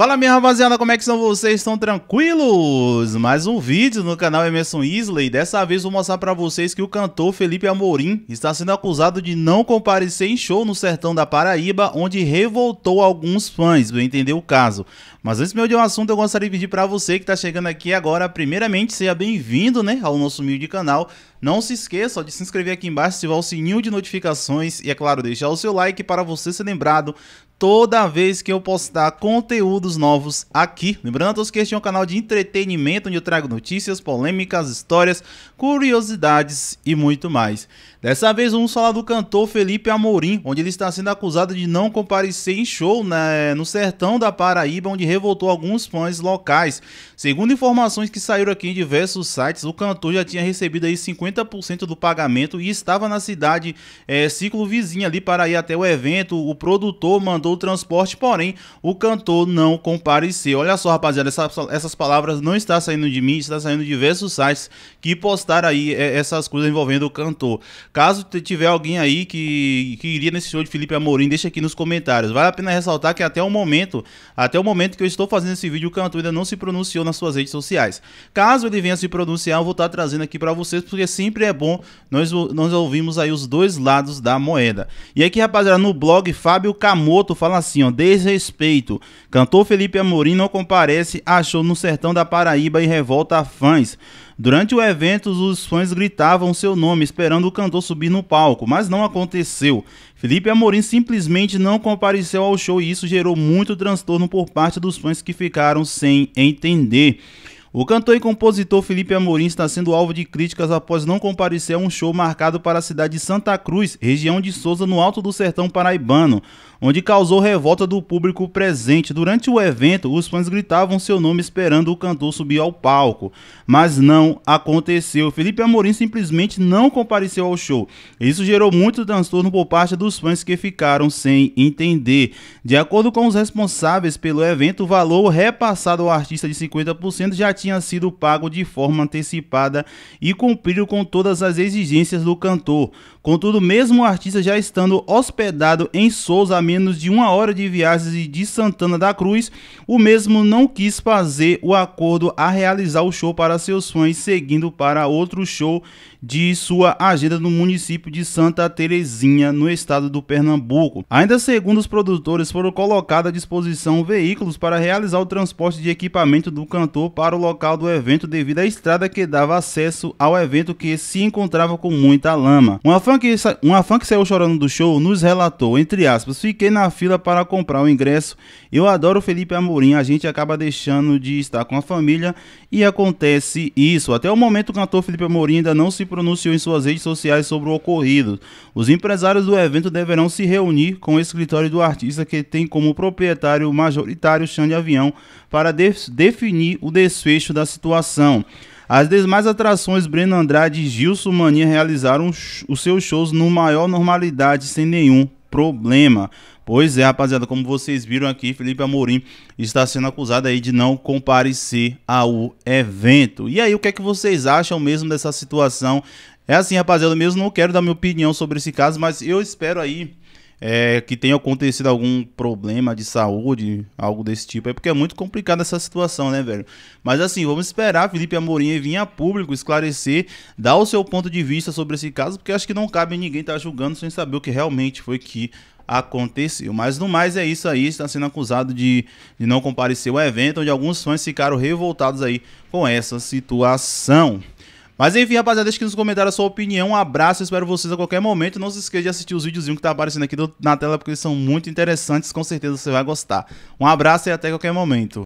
Fala minha rapaziada, como é que são vocês? Estão tranquilos? Mais um vídeo no canal Emerson Isley. Dessa vez vou mostrar pra vocês que o cantor Felipe Amorim está sendo acusado de não comparecer em show no sertão da Paraíba, onde revoltou alguns fãs, pra entender o caso. Mas antes meu de um assunto, eu gostaria de pedir pra você que tá chegando aqui agora, primeiramente, seja bem-vindo, né, ao nosso humilde canal. Não se esqueça de se inscrever aqui embaixo, ativar o sininho de notificações e, é claro, deixar o seu like para você ser lembrado toda vez que eu postar conteúdos novos aqui. Lembrando a todos que este é um canal de entretenimento onde eu trago notícias, polêmicas, histórias, curiosidades e muito mais. Dessa vez vamos falar do cantor Felipe Amorim, onde ele está sendo acusado de não comparecer em show né, no sertão da Paraíba, onde revoltou alguns fãs locais. Segundo informações que saíram aqui em diversos sites, o cantor já tinha recebido aí 50% do pagamento e estava na cidade é, ciclo vizinha ali para ir até o evento. O produtor mandou o transporte, porém o cantor não compareceu. Olha só, rapaziada, essa, essas palavras não estão saindo de mim, está saindo de diversos sites que postaram aí é, essas coisas envolvendo o cantor. Caso tiver alguém aí que, que iria nesse show de Felipe Amorim, deixa aqui nos comentários. Vale a pena ressaltar que até o momento, até o momento que eu estou fazendo esse vídeo, o cantor ainda não se pronunciou nas suas redes sociais. Caso ele venha se pronunciar, eu vou estar tá trazendo aqui para vocês, porque sempre é bom nós, nós ouvimos aí os dois lados da moeda. E aqui, rapaziada, no blog, Fábio Camoto fala assim, ó, desrespeito. Cantor Felipe Amorim não comparece a show no sertão da Paraíba e revolta fãs. Durante o evento, os fãs gritavam seu nome, esperando o cantor tentou subir no palco, mas não aconteceu. Felipe Amorim simplesmente não compareceu ao show e isso gerou muito transtorno por parte dos fãs que ficaram sem entender. O cantor e compositor Felipe Amorim está sendo alvo de críticas após não comparecer a um show marcado para a cidade de Santa Cruz, região de Souza, no Alto do Sertão Paraibano, onde causou revolta do público presente. Durante o evento, os fãs gritavam seu nome esperando o cantor subir ao palco, mas não aconteceu. Felipe Amorim simplesmente não compareceu ao show. Isso gerou muito transtorno por parte dos fãs que ficaram sem entender. De acordo com os responsáveis pelo evento, o valor repassado ao artista de 50% já tinha sido pago de forma antecipada e cumpriu com todas as exigências do cantor. Contudo, mesmo o artista já estando hospedado em Souza a menos de uma hora de viagem de Santana da Cruz, o mesmo não quis fazer o acordo a realizar o show para seus fãs, seguindo para outro show de sua agenda no município de Santa Terezinha, no estado do Pernambuco. Ainda segundo os produtores, foram colocados à disposição veículos para realizar o transporte de equipamento do cantor para o local do evento devido à estrada que dava acesso ao evento que se encontrava com muita lama. Uma fã que, sa... uma fã que saiu chorando do show nos relatou, entre aspas, fiquei na fila para comprar o ingresso. Eu adoro Felipe Amorim, a gente acaba deixando de estar com a família e acontece isso. Até o momento o cantor Felipe Amorim ainda não se pronunciou em suas redes sociais sobre o ocorrido. Os empresários do evento deverão se reunir com o escritório do artista que tem como proprietário majoritário chão de Avião para de definir o desfecho da situação. As demais atrações, Breno Andrade e Gilson Mania realizaram os seus shows no maior normalidade, sem nenhum problema. Pois é, rapaziada, como vocês viram aqui, Felipe Amorim está sendo acusado aí de não comparecer ao evento. E aí, o que é que vocês acham mesmo dessa situação? É assim, rapaziada, eu mesmo não quero dar minha opinião sobre esse caso, mas eu espero aí é, que tenha acontecido algum problema de saúde, algo desse tipo. É porque é muito complicada essa situação, né, velho? Mas assim, vamos esperar Felipe Amorim vir a público esclarecer, dar o seu ponto de vista sobre esse caso, porque acho que não cabe ninguém estar tá julgando sem saber o que realmente foi que aconteceu. Mas no mais é isso aí, está sendo acusado de, de não comparecer ao evento, onde alguns fãs ficaram revoltados aí com essa situação. Mas enfim, rapaziada, deixa aqui nos comentários a sua opinião. Um abraço, espero vocês a qualquer momento. Não se esqueça de assistir os videozinhos que tá aparecendo aqui na tela, porque eles são muito interessantes. Com certeza você vai gostar. Um abraço e até qualquer momento.